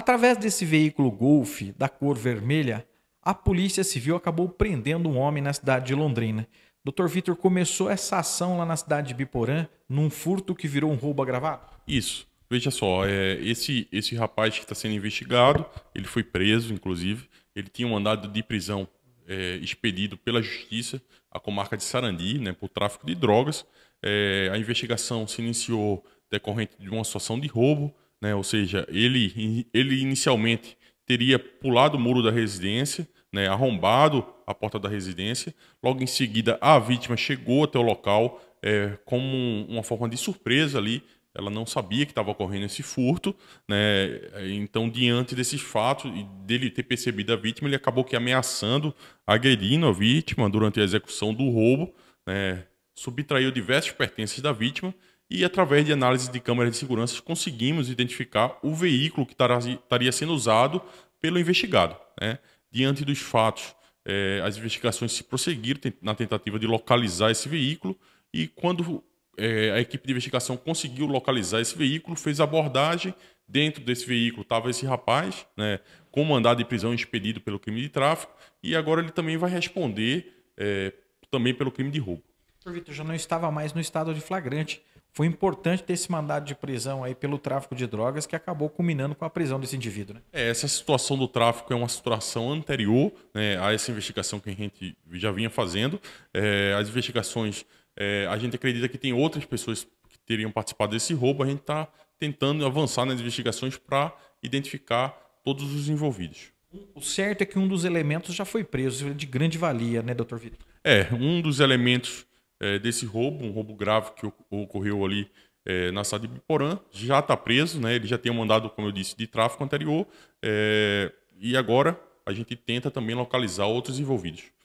Através desse veículo Golf da cor vermelha, a Polícia Civil acabou prendendo um homem na cidade de Londrina. Dr. Vitor começou essa ação lá na cidade de Biporã, num furto que virou um roubo agravado? Isso. Veja só, é, esse, esse rapaz que está sendo investigado, ele foi preso, inclusive. Ele tinha um mandado de prisão é, expedido pela Justiça à comarca de Sarandi, né, por tráfico de drogas. É, a investigação se iniciou decorrente de uma situação de roubo né? Ou seja, ele, ele inicialmente teria pulado o muro da residência, né? Arrombado a porta da residência. Logo em seguida, a vítima chegou até o local é, como uma forma de surpresa ali. Ela não sabia que estava ocorrendo esse furto, né? Então, diante desse fato e dele ter percebido a vítima, ele acabou que ameaçando, agredindo a vítima durante a execução do roubo, né? Subtraiu diversos pertences da vítima e através de análise de câmeras de segurança conseguimos identificar o veículo que estaria sendo usado pelo investigado. Né? Diante dos fatos, eh, as investigações se prosseguiram na tentativa de localizar esse veículo e quando eh, a equipe de investigação conseguiu localizar esse veículo, fez abordagem. Dentro desse veículo estava esse rapaz, né, com mandado de prisão expedido pelo crime de tráfico, e agora ele também vai responder eh, também pelo crime de roubo. Vitor, já não estava mais no estado de flagrante foi importante ter esse mandado de prisão aí pelo tráfico de drogas que acabou culminando com a prisão desse indivíduo. Né? É, essa situação do tráfico é uma situação anterior né, a essa investigação que a gente já vinha fazendo. É, as investigações, é, a gente acredita que tem outras pessoas que teriam participado desse roubo. A gente está tentando avançar nas investigações para identificar todos os envolvidos. O certo é que um dos elementos já foi preso, é de grande valia, né, doutor Vitor? É, um dos elementos é, desse roubo, um roubo grave que ocorreu ali é, na cidade de Biporã, já está preso, né? ele já tem um mandado, como eu disse, de tráfico anterior, é, e agora a gente tenta também localizar outros envolvidos.